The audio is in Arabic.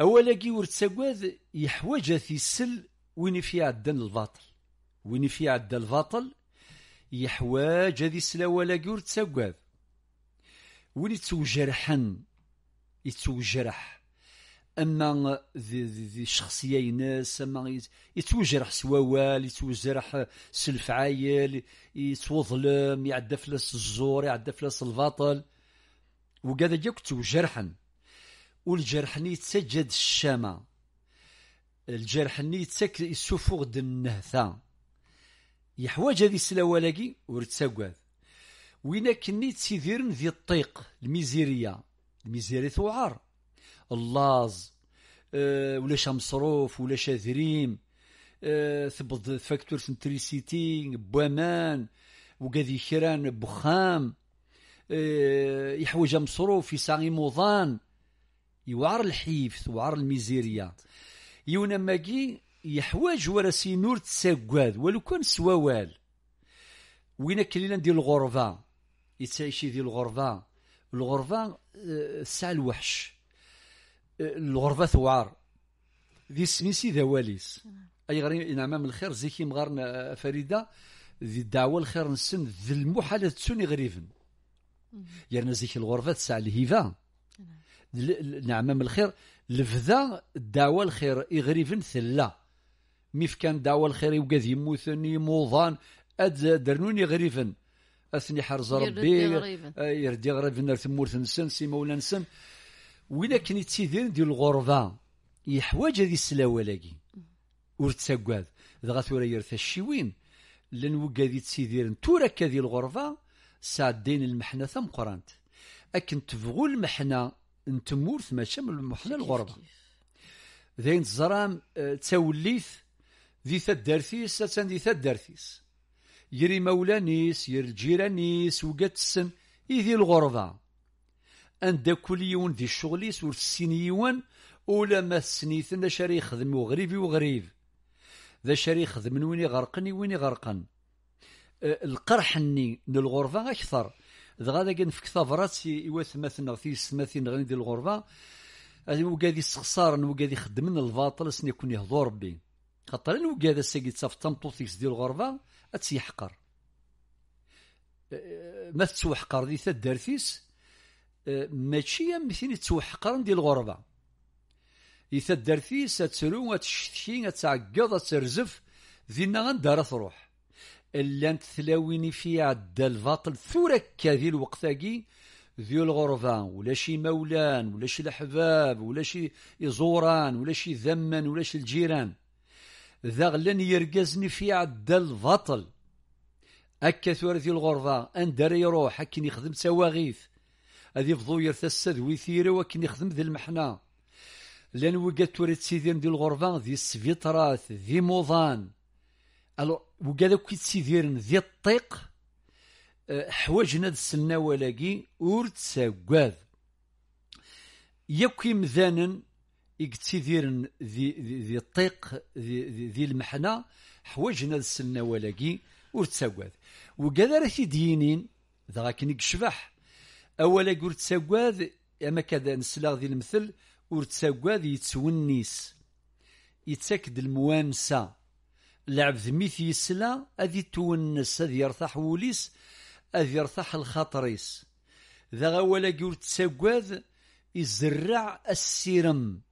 أولاكي ورتسكواد يحوج السل وين في عدن الباطل وين في عدن الباطل يحواج في السل ورد ورتسكواد وين يتوجرح يتوجرح أما ذي, ذي, ذي شخصية ناس أما يتوجرح سواوال يتوجرح سلف عايل يتوظلم يعدف لس الزور يعدف لس الباطل وكذا جاك توجرحن والجرحني تسجد الشامة الجرحني تسك يسوفوغ النهثة يحواج هذه السلاوة لاقي ورتساقاد وين كني تسيديرن ذي الطيق الميزيرية الميزيرية ثوعار اللاز أه ولاش مصروف ولاش ذريم أه ثبض فاكتور سنتريسيتي بوامان وكاذي كران بخام أه يحوج مصروف يساغي موضان يوار الحيفث وعر الميزيريا يونا ماكي يحواج وراسي نور تساقاد ولو كان سواوال وين كلينا ندير الغرفة يتعيشي ديال الغرفة الغرفة آه، سع الوحش آه، الغرفة ثوار ذي سميسي ذا واليس اي غير إنعمام الخير زيكي مغارنا آه، فريدة ذي الدعوة الخير نسن ذي المحالة تسوني غريفن يعني زيك الغرفة تسع الهيفا نعم من الخير لفذا الدعوه الخير يغريفن ثلا مي فكان دعوه الخير يوقد يموتن يموضان اد درنوني غريفن أثني حرز ربي آه، يردي غريفن ثمورت سن سي مولا نسن ولكن كان يتسيدر دي الغربه يحوج هذه السلاوه لاقي ور غاتورا دغا ثورا يرثى الشيوين لن وقاد يتسيدر تورا كذي الغربه ساعدين المحنه ثم قرانت اكن تفغو المحنه ان تمورث ما شمل المحل الغربه ذين الزرام آه، توليث ذي ثدارثيس ساتان ذي ثدارثيس يري مولانيس ير الجيرانيس وقت السن إذي الغربة عند كل يون ذي الشغليس والسينيون ولا ما سنيث شاري يخدم وغريبي وغريب ذا شاري يخدم من وين يغرقني ويني غرقن القرحني آه، من الغرفة أكثر دغا كان في كثافرات سي يواث مثلا في سماثين غني ديال الغربة وكادي استخسار وكادي خدم من الباطل سني كون يهضو ربي خاطر انا وكادا ساكي تصاف تمطوطيكس ديال الغربة أتيحقر، أه، ما تتوحقر ديتا دارتيس أه، ماشي يا مثل تسوحقر ديال الغربة إذا درتي ساتسلو وتشتي وتعقض ترزف زينا غندار تروح لانت تلاوين فيها عدى الباطل ثورك كذي الوقتاقي ذي الغرفة ولا شي مولان ولا شي الأحباب ولا شي يزوران ولا شي ذمن ولا شي الجيران ذا لن يرقزني في عدى الباطل أكا ثورة ذي أن أندر يروح أكين يخدم سواغيث هذي فضو يرثس ويثيرة وكين يخدم ذي المحنة لان وقت توريت سيدين ذي الغرفة ذي السفيترات ذي موضان الو وكذا كي تسيديرن ديال الطيق آه، حواجنا السنة ولاقي ور تساقاد يكي مذانن يكتسيديرن ذي ذي الطيق ذي, ذي المحنة حواجنا السنة ولاقي ور تساقاد وكذا راه تيدينين دغا كي نكشفح اولا ور تساقاد اما كذا نسلا ذي المثل ور تساقاد يتسونيس يتسكد الموانسه لعب ذميت سلا أذي تونس أذي يرتاح وليس أذي يرتاح الخطريس ذا غوالا قول تساقاذ يزرع السيرم